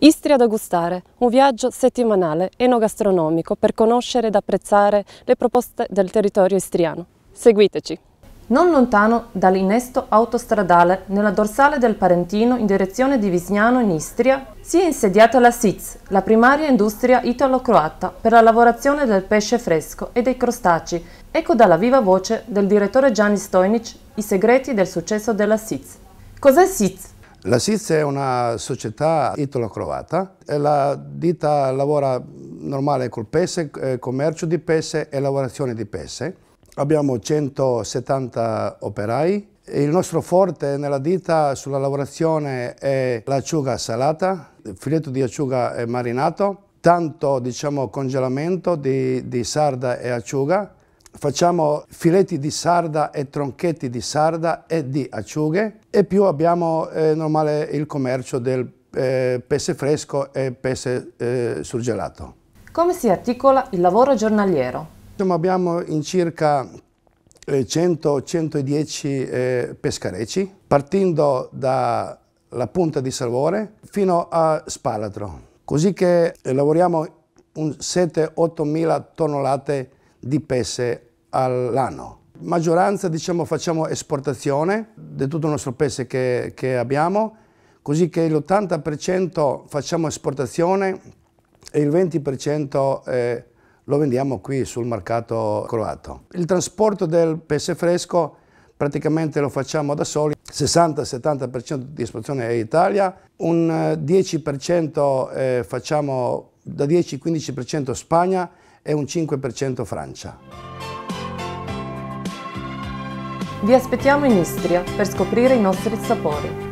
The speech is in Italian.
Istria da gustare, un viaggio settimanale enogastronomico per conoscere ed apprezzare le proposte del territorio istriano. Seguiteci! Non lontano dall'innesto autostradale nella dorsale del Parentino in direzione di Visignano in Istria, si è insediata la SITS, la primaria industria italo-croata per la lavorazione del pesce fresco e dei crostacei. Ecco dalla viva voce del direttore Gianni Stojnic i segreti del successo della SITS. Cos'è SITS? La SIZ è una società italo-croata, la ditta lavora normale col pesce, eh, commercio di pesce e lavorazione di pesce. Abbiamo 170 operai. Il nostro forte nella ditta sulla lavorazione è l'acciuga salata, il filetto di acciuga marinato, tanto diciamo, congelamento di, di sarda e acciuga facciamo filetti di sarda e tronchetti di sarda e di acciughe e più abbiamo eh, normale il commercio del eh, pesce fresco e pesce eh, surgelato. Come si articola il lavoro giornaliero? Insomma, abbiamo in circa 100-110 eh, eh, pescarecci, partendo dalla punta di Salvore fino a Spalatro. Così che eh, lavoriamo 7-8 mila tonnellate di pesce all'anno. Maggioranza diciamo, facciamo esportazione di tutto il nostro paese che, che abbiamo, così che l'80% facciamo esportazione e il 20% eh, lo vendiamo qui sul mercato croato. Il trasporto del pesce fresco praticamente lo facciamo da soli, 60-70% di esportazione è Italia, un 10% eh, eh, facciamo da 10-15% Spagna e un 5% Francia. Vi aspettiamo in Istria per scoprire i nostri sapori.